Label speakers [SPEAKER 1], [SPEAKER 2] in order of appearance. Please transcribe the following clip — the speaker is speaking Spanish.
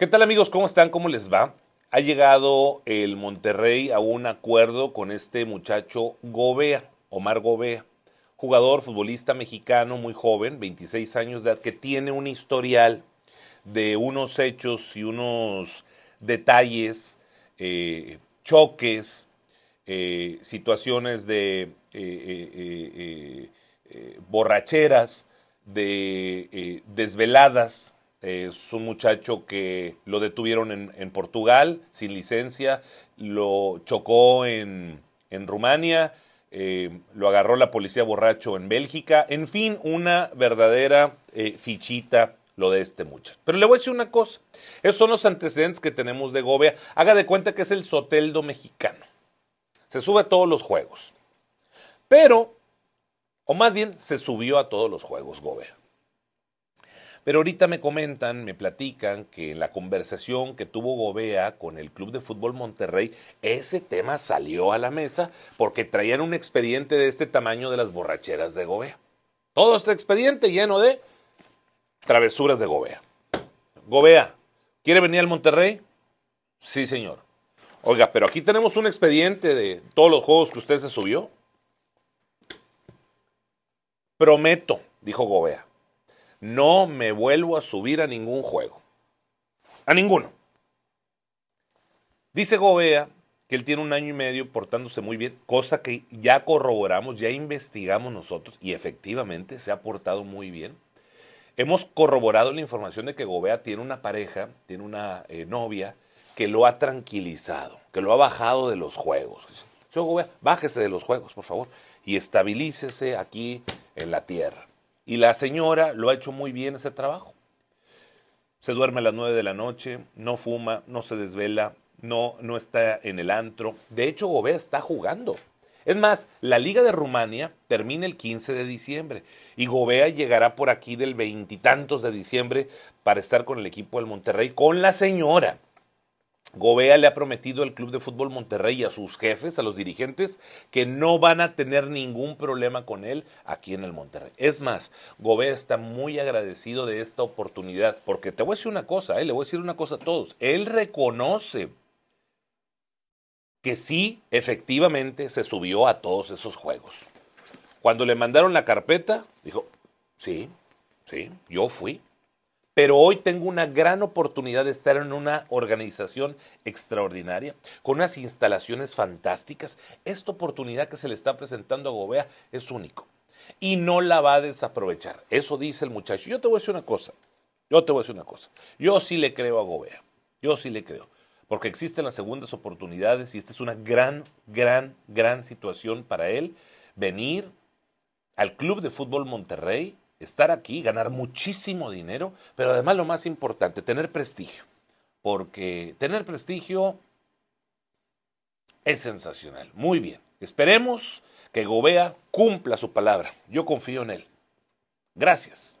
[SPEAKER 1] ¿Qué tal amigos? ¿Cómo están? ¿Cómo les va? Ha llegado el Monterrey a un acuerdo con este muchacho Gobea, Omar Gobea, jugador futbolista mexicano muy joven, 26 años de edad, que tiene un historial de unos hechos y unos detalles, eh, choques, eh, situaciones de eh, borracheras, de desveladas es un muchacho que lo detuvieron en, Portugal sin licencia, lo chocó en, en Rumania, eh, lo agarró la policía borracho en Bélgica. En fin, una verdadera eh, fichita lo de este muchacho. Pero le voy a decir una cosa, esos son los antecedentes que tenemos de Gobea. Haga de cuenta que es el Soteldo mexicano. Se sube a todos los juegos. Pero, o más bien, se subió a todos los juegos Gobea. Pero ahorita me comentan, me platican que en la conversación que tuvo Gobea con el Club de Fútbol Monterrey, ese tema salió a la mesa porque traían un expediente de este tamaño de las borracheras de Gobea. Todo este expediente lleno de travesuras de Gobea. Gobea, ¿quiere venir al Monterrey? Sí, señor. Oiga, pero aquí tenemos un expediente de todos los juegos que usted se subió. Prometo, dijo Gobea, no me vuelvo a subir a ningún juego. A ninguno. Dice Gobea que él tiene un año y medio portándose muy bien, cosa que ya corroboramos, ya investigamos nosotros y efectivamente se ha portado muy bien. Hemos corroborado la información de que Gobea tiene una pareja, tiene una eh, novia que lo ha tranquilizado, que lo ha bajado de los juegos. Señor Gobea, bájese de los juegos, por favor, y estabilícese aquí en la tierra. Y la señora lo ha hecho muy bien ese trabajo. Se duerme a las 9 de la noche, no fuma, no se desvela, no, no está en el antro. De hecho, Gobea está jugando. Es más, la Liga de Rumania termina el 15 de diciembre y Gobea llegará por aquí del veintitantos de diciembre para estar con el equipo del Monterrey, con la señora. Gobea le ha prometido al Club de Fútbol Monterrey y a sus jefes, a los dirigentes, que no van a tener ningún problema con él aquí en el Monterrey. Es más, Gobea está muy agradecido de esta oportunidad, porque te voy a decir una cosa, eh, le voy a decir una cosa a todos. Él reconoce que sí, efectivamente, se subió a todos esos juegos. Cuando le mandaron la carpeta, dijo, sí, sí, yo fui pero hoy tengo una gran oportunidad de estar en una organización extraordinaria, con unas instalaciones fantásticas. Esta oportunidad que se le está presentando a Gobea es único y no la va a desaprovechar. Eso dice el muchacho. Yo te voy a decir una cosa, yo te voy a decir una cosa. Yo sí le creo a Gobea, yo sí le creo, porque existen las segundas oportunidades y esta es una gran, gran, gran situación para él. Venir al Club de Fútbol Monterrey estar aquí, ganar muchísimo dinero, pero además lo más importante, tener prestigio. Porque tener prestigio es sensacional. Muy bien. Esperemos que Gobea cumpla su palabra. Yo confío en él. Gracias.